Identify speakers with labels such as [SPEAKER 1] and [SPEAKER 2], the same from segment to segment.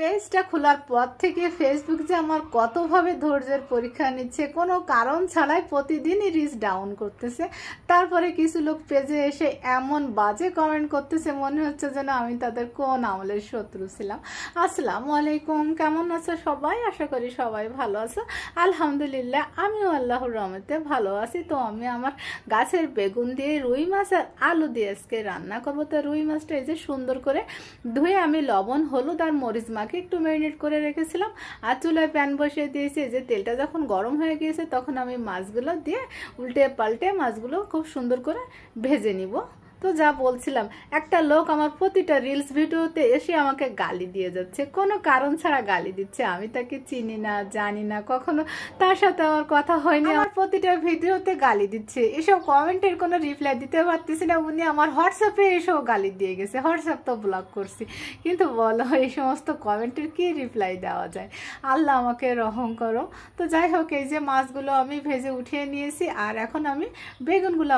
[SPEAKER 1] পেজটা খোলার পর থেকে ফেসবুক যে আমার কতভাবে ধৈর্যের পরীক্ষা নিচ্ছে কোনো কারণ ছাড়াই প্রতিদিনই রিচ ডাউন করতেছে তারপরে কিছু লোক পেজে এসে এমন বাজে কমেন্ট করতেছে মনে হচ্ছে যেন আমি তাদের কোন আমলের শত্রু ছিলাম আসসালাম আলাইকুম কেমন আছো সবাই আশা করি সবাই ভালো আছো আলহামদুলিল্লাহ আমিও আল্লাহর রহমেতে ভালো আছি তো আমি আমার গাছের বেগুন দিয়ে রুই মাছ আর আলু দিয়ে আজকে রান্না করবো তো রুই মাছটা এই যে সুন্দর করে ধুয়ে আমি লবণ হলুদ আর মরিচ মাখ তেলটাকে একটু ম্যারিনেট করে রেখেছিলাম আর চুলায় প্যান বসিয়ে দিয়েছি যে তেলটা যখন গরম হয়ে গিয়েছে তখন আমি মাছগুলো দিয়ে উল্টে পাল্টে মাছগুলো খুব সুন্দর করে ভেজে নিব তো যা বলছিলাম একটা লোক আমার প্রতিটা রিলস ভিডিওতে এসে আমাকে গালি দিয়ে যাচ্ছে কোনো কারণ ছাড়া গালি দিচ্ছে আমি তাকে চিনি না জানি না কখনো তার সাথে আমার কথা হয়নি আমার প্রতিটা ভিডিওতে গালি দিচ্ছে এসব কমেন্টের কোনো রিপ্লাই দিতে পারতেছি না উনি আমার হোয়াটসঅ্যাপে এসেও গালি দিয়ে গেছে হোয়াটসঅ্যাপ তো ব্লক করছি কিন্তু বলো এই সমস্ত কমেন্টের কি রিপ্লাই দেওয়া যায় আল্লাহ আমাকে রহম করো তো যাই হোক এই যে মাছগুলো আমি ভেজে উঠিয়ে নিয়েছি আর এখন আমি বেগুনগুলো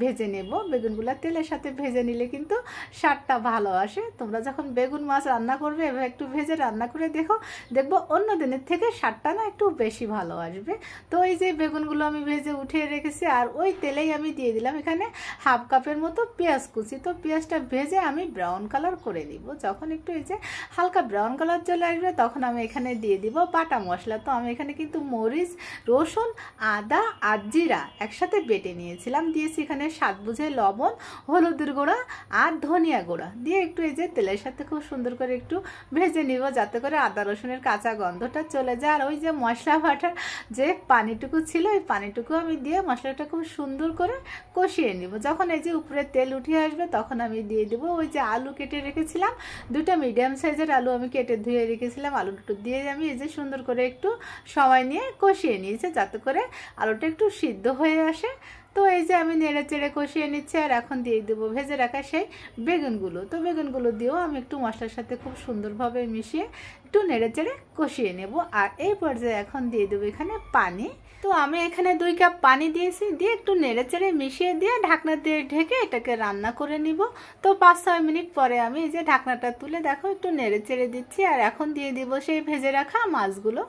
[SPEAKER 1] ভেজে নেব বেগুনগুলো তেলে সাথে ভেজে নিলে কিন্তু স্বাদটা ভালো আসে তোমরা যখন বেগুন মাছ রান্না করবে এবার একটু ভেজে রান্না করে দেখো দেখবো অন্য দিনের থেকে স্বাদটা না একটু বেশি ভালো আসবে তো এই যে বেগুনগুলো আমি ভেজে উঠিয়ে রেখেছি আর ওই তেলেই আমি দিয়ে দিলাম এখানে হাফ কাপের মতো পেঁয়াজ কুচি তো পেঁয়াজটা ভেজে আমি ব্রাউন কালার করে দিব যখন একটু এই যে হালকা ব্রাউন কালার চলে আসবে তখন আমি এখানে দিয়ে দিব বাটা মশলা তো আমি এখানে কিন্তু মরিচ রসুন আদা আর জিরা একসাথে বেটে নিয়েছিলাম দিয়েছি এখানে স্বাদ বুঝে লবণ হলুদের গুঁড়া আর ধনিয়া গুঁড়া দিয়ে একটু এই যে তেলের সাথে খুব সুন্দর করে একটু ভেজে নিব যাতে করে আদা রসুনের কাঁচা গন্ধটা চলে যায় আর ওই যে মশলা বাটার যে পানিটুকু ছিল ওই পানিটুকু আমি দিয়ে মশলাটা খুব সুন্দর করে কষিয়ে নিব যখন এই যে উপরে তেল উঠিয়ে আসবে তখন আমি দিয়ে দিব ওই যে আলু কেটে রেখেছিলাম দুটো মিডিয়াম সাইজের আলু আমি কেটে ধুয়ে রেখেছিলাম আলু দুটো দিয়ে আমি এই যে সুন্দর করে একটু সময় নিয়ে কষিয়ে নিয়েছে যাতে করে আলুটা একটু সিদ্ধ হয়ে আসে তো এই যে আমি নেড়ে চেড়ে কষিয়ে নিচ্ছি আর এখন দিয়ে দেবো ভেজে রাখা সেই বেগুনগুলো তো বেগুনগুলো দিয়েও আমি একটু মশলার সাথে খুব সুন্দরভাবে মিশিয়ে একটু নেড়ে চেড়ে কষিয়ে নেব আর এই পর্যায়ে এখন দিয়ে দেবো এখানে পানি তো আমি এখানে দুই কাপ পানি দিয়েছি দিয়ে একটু নেড়ে চেড়ে মিশিয়ে দিয়ে ঢাকনা দিয়ে ঢেকে এটাকে রান্না করে নিব তো পাঁচ ছয় মিনিট পরে আমি এই যে ঢাকনাটা তুলে দেখো একটু নেড়ে চেড়ে দিচ্ছি আর এখন দিয়ে দিব সেই ভেজে রাখা মাছগুলো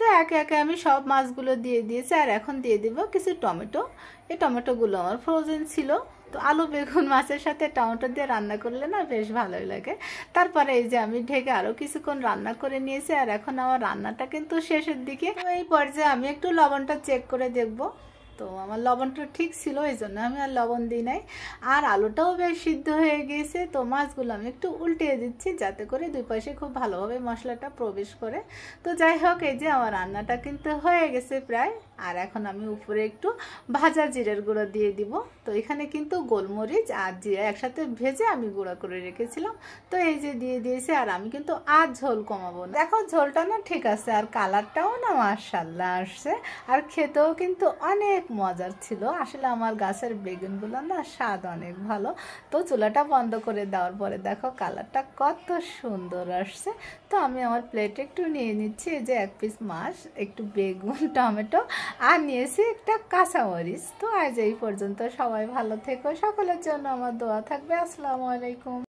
[SPEAKER 1] তো একে একে আমি সব মাছগুলো দিয়ে দিয়েছি আর এখন দিয়ে দেবো কিছু টমেটো এই টমেটোগুলো আমার ফ্রোজেন ছিল তো আলু বেগুন মাছের সাথে টমেটো দিয়ে রান্না করলে না বেশ ভালোই লাগে তারপরে এই যে আমি ঢেকে আরও কিছুক্ষণ রান্না করে নিয়েছি আর এখন আমার রান্নাটা কিন্তু শেষের দিকে এই পর্যায়ে আমি একটু লবণটা চেক করে দেখবো তো আমার লবণটা ঠিক ছিল ওই জন্য আমি আর লবণ দিই নাই আর আলুটাও বেশ সিদ্ধ হয়ে গিয়েছে তো মাছগুলো আমি একটু উল্টে দিচ্ছি যাতে করে দুই পাশে খুব ভালোভাবে মশলাটা প্রবেশ করে তো যাই হোক এই যে আমার রান্নাটা কিন্তু হয়ে গেছে প্রায় আর এখন আমি উপরে একটু ভাজা জিরের গুঁড়ো দিয়ে দিব তো এখানে কিন্তু গোলমরিচ আর জিরা একসাথে ভেজে আমি গুঁড়া করে রেখেছিলাম তো এই যে দিয়ে দিয়েছি আর আমি কিন্তু আর ঝোল কমাবো না দেখো ঝোলটা না ঠিক আছে আর কালারটাও না মার্শাল্লা আসছে আর খেতেও কিন্তু অনেক মজার ছিল আসলে আমার গাছের বেগুনগুলো না স্বাদ অনেক ভালো তো চুলাটা বন্ধ করে দেওয়ার পরে দেখো কালারটা কত সুন্দর আসছে তো আমি আমার প্লেটে একটু নিয়ে নিচ্ছি এই যে এক পিস মাছ একটু বেগুন টমেটো আর নিয়েছি একটা কাঁচামরিচ তো আজ এই পর্যন্ত সবাই ভালো থেকো সকলের জন্য আমার দোয়া থাকবে আসসালামু আলাইকুম